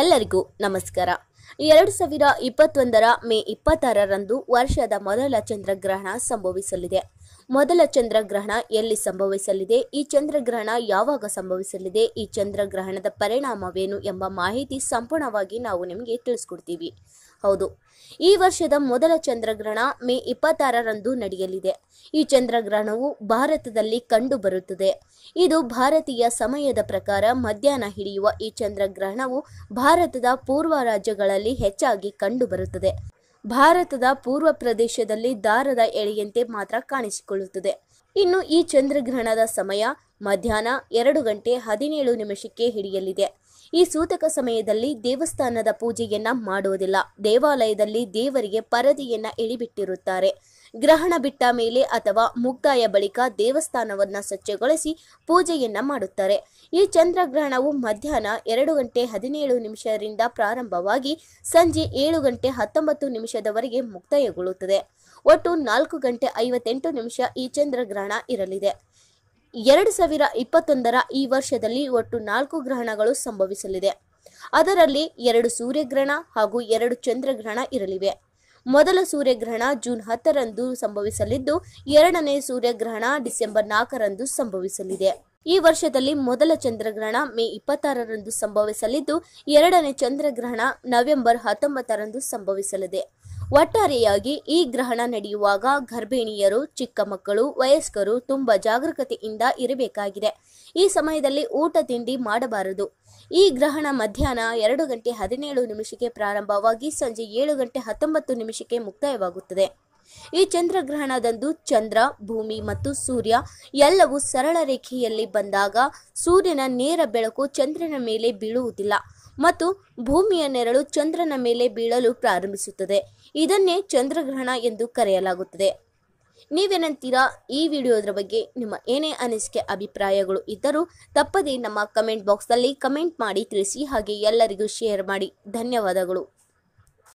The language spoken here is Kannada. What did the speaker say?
ಎಲ್ಲರಿಗೂ ನಮಸ್ಕಾರ ಎರಡು ಸಾವಿರ ಇಪ್ಪತ್ತೊಂದರ ಮೇ ಇಪ್ಪತ್ತಾರರಂದು ವರ್ಷದ ಮೊದಲ ಚಂದ್ರಗ್ರಹಣ ಸಂಭವಿಸಲಿದೆ ಮೊದಲ ಚಂದ್ರಗ್ರಹಣ ಎಲ್ಲಿ ಸಂಭವಿಸಲಿದೆ ಈ ಚಂದ್ರಗ್ರಹಣ ಯಾವಾಗ ಸಂಭವಿಸಲಿದೆ ಈ ಚಂದ್ರಗ್ರಹಣದ ಪರಿಣಾಮವೇನು ಎಂಬ ಮಾಹಿತಿ ಸಂಪೂರ್ಣವಾಗಿ ನಾವು ನಿಮಗೆ ತಿಳಿಸ್ಕೊಡ್ತೀವಿ ಹೌದು ಈ ವರ್ಷದ ಮೊದಲ ಚಂದ್ರಗ್ರಹಣ ಮೇ ಇಪ್ಪತ್ತಾರರಂದು ನಡೆಯಲಿದೆ ಈ ಚಂದ್ರಗ್ರಹಣವು ಭಾರತದಲ್ಲಿ ಕಂಡುಬರುತ್ತದೆ ಇದು ಭಾರತೀಯ ಸಮಯದ ಪ್ರಕಾರ ಮಧ್ಯಾಹ್ನ ಹಿಡಿಯುವ ಈ ಚಂದ್ರಗ್ರಹಣವು ಭಾರತದ ಪೂರ್ವ ರಾಜ್ಯಗಳಲ್ಲಿ ಹೆಚ್ಚಾಗಿ ಕಂಡುಬರುತ್ತದೆ ಭಾರತದ ಪೂರ್ವ ಪ್ರದೇಶದಲ್ಲಿ ದಾರದ ಎಳೆಯಂತೆ ಮಾತ್ರ ಕಾಣಿಸಿಕೊಳ್ಳುತ್ತದೆ ಇನ್ನು ಈ ಚಂದ್ರಗ್ರಹಣದ ಸಮಯ ಮಧ್ಯಾಹ್ನ ಎರಡು ಗಂಟೆ ಹದಿನೇಳು ನಿಮಿಷಕ್ಕೆ ಹಿಡಿಯಲಿದೆ ಈ ಸೂತಕ ಸಮಯದಲ್ಲಿ ದೇವಸ್ಥಾನದ ಪೂಜೆಯನ್ನ ಮಾಡುವುದಿಲ್ಲ ದೇವಾಲಯದಲ್ಲಿ ದೇವರಿಗೆ ಪರದೆಯನ್ನ ಇಳಿಬಿಟ್ಟಿರುತ್ತಾರೆ ಗ್ರಹಣ ಬಿಟ್ಟ ಮೇಲೆ ಅಥವಾ ಮುಕ್ತಾಯ ಬಳಿಕ ದೇವಸ್ಥಾನವನ್ನ ಸ್ವಚ್ಛಗೊಳಿಸಿ ಪೂಜೆಯನ್ನ ಮಾಡುತ್ತಾರೆ ಈ ಚಂದ್ರಗ್ರಹಣವು ಮಧ್ಯಾಹ್ನ ಎರಡು ಗಂಟೆ ಹದಿನೇಳು ನಿಮಿಷದಿಂದ ಪ್ರಾರಂಭವಾಗಿ ಸಂಜೆ ಏಳು ಗಂಟೆ ಹತ್ತೊಂಬತ್ತು ನಿಮಿಷದವರೆಗೆ ಮುಕ್ತಾಯಗೊಳ್ಳುತ್ತದೆ ಒಟ್ಟು ನಾಲ್ಕು ಗಂಟೆ ಐವತ್ತೆಂಟು ನಿಮಿಷ ಈ ಚಂದ್ರಗ್ರಹಣ ಇರಲಿದೆ ಎರಡು ಸಾವಿರ ಇಪ್ಪತ್ತೊಂದರ ಈ ವರ್ಷದಲ್ಲಿ ಒಟ್ಟು ನಾಲ್ಕು ಗ್ರಹಣಗಳು ಸಂಭವಿಸಲಿದೆ ಅದರಲ್ಲಿ ಎರಡು ಸೂರ್ಯಗ್ರಹಣ ಹಾಗೂ ಎರಡು ಚಂದ್ರಗ್ರಹಣ ಇರಲಿವೆ ಮೊದಲ ಸೂರ್ಯಗ್ರಹಣ ಜೂನ್ ಹತ್ತರಂದು ಸಂಭವಿಸಲಿದ್ದು ಎರಡನೇ ಸೂರ್ಯಗ್ರಹಣ ಡಿಸೆಂಬರ್ ನಾಲ್ಕರಂದು ಸಂಭವಿಸಲಿದೆ ಈ ವರ್ಷದಲ್ಲಿ ಮೊದಲ ಚಂದ್ರಗ್ರಹಣ ಮೇ ಇಪ್ಪತ್ತಾರರಂದು ಸಂಭವಿಸಲಿದ್ದು ಎರಡನೇ ಚಂದ್ರಗ್ರಹಣ ನವೆಂಬರ್ ಹತ್ತೊಂಬತ್ತರಂದು ಸಂಭವಿಸಲಿದೆ ಒಟ್ಟಾರೆಯಾಗಿ ಈ ಗ್ರಹಣ ನಡೆಯುವಾಗ ಗರ್ಭಿಣಿಯರು ಚಿಕ್ಕ ಮಕ್ಕಳು ವಯಸ್ಕರು ತುಂಬಾ ಜಾಗರೂಕತೆಯಿಂದ ಇರಬೇಕಾಗಿದೆ ಈ ಸಮಯದಲ್ಲಿ ಊಟ ತಿಂಡಿ ಮಾಡಬಾರದು ಈ ಗ್ರಹಣ ಮಧ್ಯಾಹ್ನ ಎರಡು ಗಂಟೆ ಹದಿನೇಳು ನಿಮಿಷಕ್ಕೆ ಪ್ರಾರಂಭವಾಗಿ ಸಂಜೆ ಏಳು ಗಂಟೆ ಹತ್ತೊಂಬತ್ತು ನಿಮಿಷಕ್ಕೆ ಮುಕ್ತಾಯವಾಗುತ್ತದೆ ಈ ಚಂದ್ರಗ್ರಹಣದಂದು ಚಂದ್ರ ಭೂಮಿ ಮತ್ತು ಸೂರ್ಯ ಎಲ್ಲವೂ ಸರಳ ರೇಖೆಯಲ್ಲಿ ಬಂದಾಗ ಸೂರ್ಯನ ನೇರ ಬೆಳಕು ಚಂದ್ರನ ಮೇಲೆ ಬೀಳುವುದಿಲ್ಲ ಮತ್ತು ಭೂಮಿಯ ನೆರಳು ಚಂದ್ರನ ಮೇಲೆ ಬೀಳಲು ಪ್ರಾರಂಭಿಸುತ್ತದೆ ಇದನ್ನೇ ಚಂದ್ರಗ್ರಹಣ ಎಂದು ಕರೆಯಲಾಗುತ್ತದೆ ನೀವೇನಂತೀರಾ ಈ ವಿಡಿಯೋದ್ರ ಬಗ್ಗೆ ನಿಮ್ಮ ಏನೇ ಅನಿಸಿಕೆ ಅಭಿಪ್ರಾಯಗಳು ಇದ್ದರೂ ತಪ್ಪದೇ ನಮ್ಮ ಕಮೆಂಟ್ ಬಾಕ್ಸ್ನಲ್ಲಿ ಕಮೆಂಟ್ ಮಾಡಿ ತಿಳಿಸಿ ಹಾಗೆ ಎಲ್ಲರಿಗೂ ಶೇರ್ ಮಾಡಿ ಧನ್ಯವಾದಗಳು